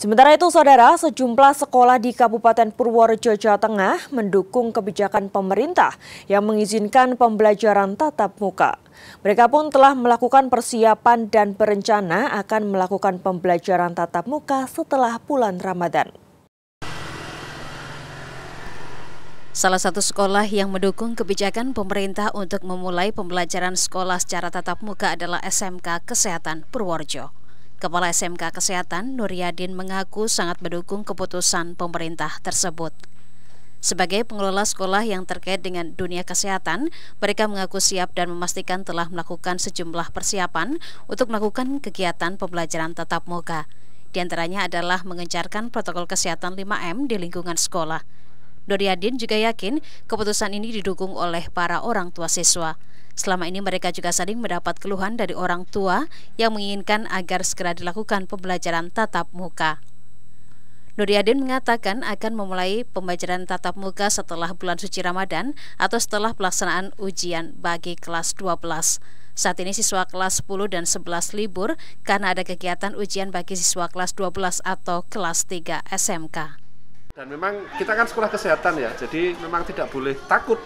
Sementara itu, saudara, sejumlah sekolah di Kabupaten Purworejo, Jawa Tengah mendukung kebijakan pemerintah yang mengizinkan pembelajaran tatap muka. Mereka pun telah melakukan persiapan dan berencana akan melakukan pembelajaran tatap muka setelah bulan Ramadan. Salah satu sekolah yang mendukung kebijakan pemerintah untuk memulai pembelajaran sekolah secara tatap muka adalah SMK Kesehatan Purworejo. Kepala SMK Kesehatan Nuryadin mengaku sangat mendukung keputusan pemerintah tersebut. Sebagai pengelola sekolah yang terkait dengan dunia kesehatan, mereka mengaku siap dan memastikan telah melakukan sejumlah persiapan untuk melakukan kegiatan pembelajaran tatap muka. Di antaranya adalah mengencarkan protokol kesehatan 5M di lingkungan sekolah. Nuryadin juga yakin keputusan ini didukung oleh para orang tua siswa. Selama ini mereka juga sering mendapat keluhan dari orang tua yang menginginkan agar segera dilakukan pembelajaran tatap muka. Nuryadin mengatakan akan memulai pembelajaran tatap muka setelah bulan suci Ramadan atau setelah pelaksanaan ujian bagi kelas 12. Saat ini siswa kelas 10 dan 11 libur karena ada kegiatan ujian bagi siswa kelas 12 atau kelas 3 SMK. Dan memang kita kan sekolah kesehatan ya, jadi memang tidak boleh takut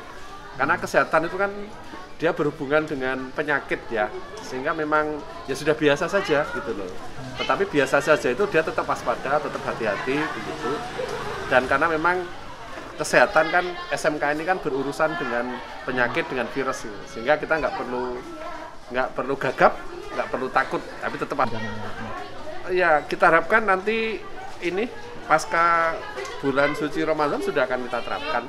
karena kesehatan itu kan dia berhubungan dengan penyakit ya sehingga memang ya sudah biasa saja gitu loh tetapi biasa saja itu dia tetap waspada tetap hati-hati begitu dan karena memang kesehatan kan SMK ini kan berurusan dengan penyakit dengan virus sehingga kita nggak perlu nggak perlu gagap nggak perlu takut tapi tetap ada ya kita harapkan nanti ini pasca bulan suci Ramadan sudah akan kita terapkan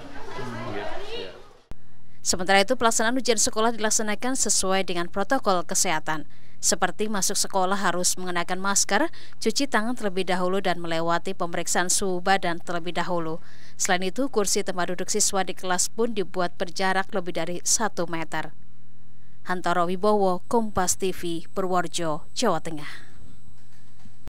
Sementara itu pelaksanaan ujian sekolah dilaksanakan sesuai dengan protokol kesehatan seperti masuk sekolah harus mengenakan masker, cuci tangan terlebih dahulu dan melewati pemeriksaan suhu badan terlebih dahulu. Selain itu, kursi tempat duduk siswa di kelas pun dibuat berjarak lebih dari 1 meter. Hantoro Wibowo, Kompas TV, Purworejo, Jawa Tengah.